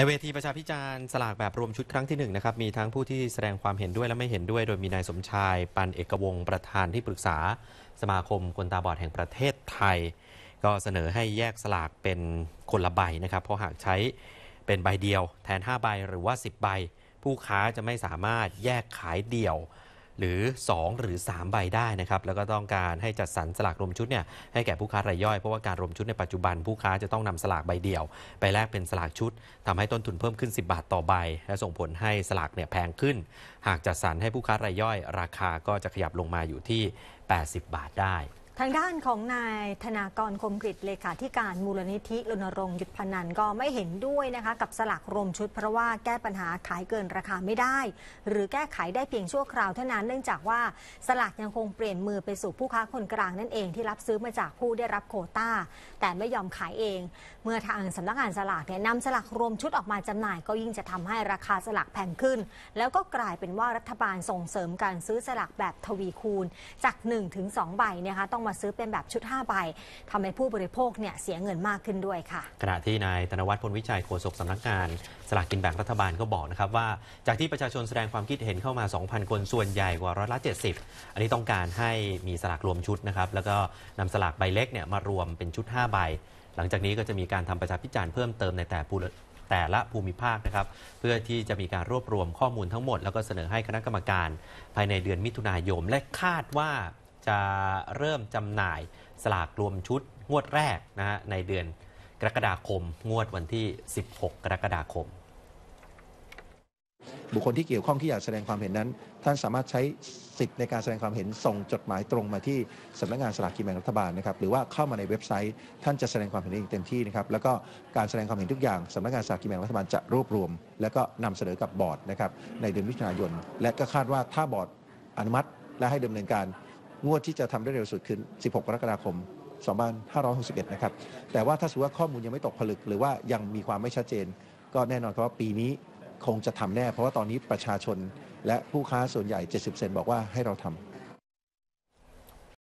ในเวทีประชาพิจารณ์สลากแบบรวมชุดครั้งที่1นนะครับมีทั้งผู้ที่แสดงความเห็นด้วยและไม่เห็นด้วยโดยมีนายสมชาย ปันเอกวงศ์ประธานที่ปรึกษาสมาคมคนตาบอดแห่งประเทศไทย ก็เสนอให้แยกสลากเป็นคนละใบนะครับ เพราะหากใช้เป็นใบเดียวแทน 5 ใบหรือว่า 10 ใบ ผู้ค้าจะไม่สามารถแยกขายเดี่ยวหรือ 2 หรือ3 ใบได้นะครับแล้วก็ต้องการให้จัดสรรสลากรวมชุดเนี่ยให้แก่ผู้ค้ารายย่อยเพราะว่าการรวมชุดในปัจจุบันผู้ค้าจะต้องนำสลากใบเดียวไปแลกเป็นสลากชุด ทำให้ต้นทุนเพิ่มขึ้น 10 บาทต่อใบ และส่งผลให้สลากเนี่ยแพงขึ้น หากจัดสรรให้ผู้ค้ารายย่อย ราคาก็จะขยับลงมาอยู่ที่ 80 บาทได้ทางด้านของนายธนากรคมกริตเลขาธิการมูลนิธิรณรงค์หยุดพนันก็ไม่เห็นด้วยนะคะกับสลักรวมชุด เพราะว่าแก้ปัญหาขายเกินราคาไม่ได้ หรือแก้ไขได้เพียงชั่วคราวเท่านั้นเนื่องจากว่าสลักยังคงเปลี่ยนมือไปสู่ผู้ค้าคนกลางนั่นเองที่รับซื้อมาจากผู้ได้รับโคตา้า แต่ไม่ยอมขายเอง เมื่อทางสำนักงานสลากเนี่ยนำสลักรวมชุดออกมาจำหน่าย ก็ยิ่งจะทำให้ราคาสลักแพงขึ้น แล้วก็กลายเป็นว่ารัฐบาลส่งเสริมการซื้อสลักแบบทวีคูณจาก1-2ใบนะคะต้องาซื้อเป็นแบบชุด5ใบทำให้ผู้บริโภคเนี่ยเสียเงินมากขึ้นด้วยค่ะ ขณะที่นายธนวัฒน์พลวิชัยโฆษกสำนักงาน สลากกินแบ่งรัฐบาลก็บอกนะครับว่า จากที่ประชาชนแสดงความคิดเห็นเข้ามา 2,000 คนส่วนใหญ่กว่าร้อยละ70 อันนี้ต้องการให้มีสลากรวมชุดนะครับ แล้วก็นำสลากใบเล็กเนี่ยมารวมเป็นชุด 5 ใบ หลังจากนี้ก็จะมีการทำประชาพิจารณ์เพิ่มเติมในแต่แต่ละภูมิภาคนะครับเพื่อที่จะมีการรวบรวมข้อมูลทั้งหมดแล้วก็เสนอให้คณะกรรมการ ภายในเดือนมิถุนายนและคาดว่าจะเริ่มจำหน่ายสลากรวมชุดงวดแรกนะฮะในเดือนกรกฎาคม งวดวันที่ 16 กรกฎาคม บุคคลที่เกี่ยวข้องที่อยากแสดงความเห็นนั้น ท่านสามารถใช้สิทธิ์ในการแสดงความเห็นส่งจดหมายตรงมาที่สำนักงานสลากกินแบ่งรัฐบาลนะครับหรือว่าเข้ามาในเว็บไซต์ ท่านจะแสดงความเห็นเองเต็มที่นะครับแล้วก็การแสดงความเห็นทุกอย่างสำนักงานสลากกินแบ่งรัฐบาลจะรวบรวม แล้วก็นำเสนอกับบอร์ดนะครับในเดือนมิถุนายนและก็คาดว่าถ้าบอร์ดอนุมัติและให้ดำเนินการงวดที่จะทำได้เร็วสุดคือ 16 กรกฎาคม2561 นะครับ แต่ว่าถ้าสมมติว่าข้อมูลยังไม่ตกผลึกหรือว่ายังมีความไม่ชัดเจน ก็แน่นอนครับว่าปีนี้คงจะทำแน่ เพราะว่าตอนนี้ประชาชนและผู้ค้าส่วนใหญ่ 70%บอกว่าให้เราทำ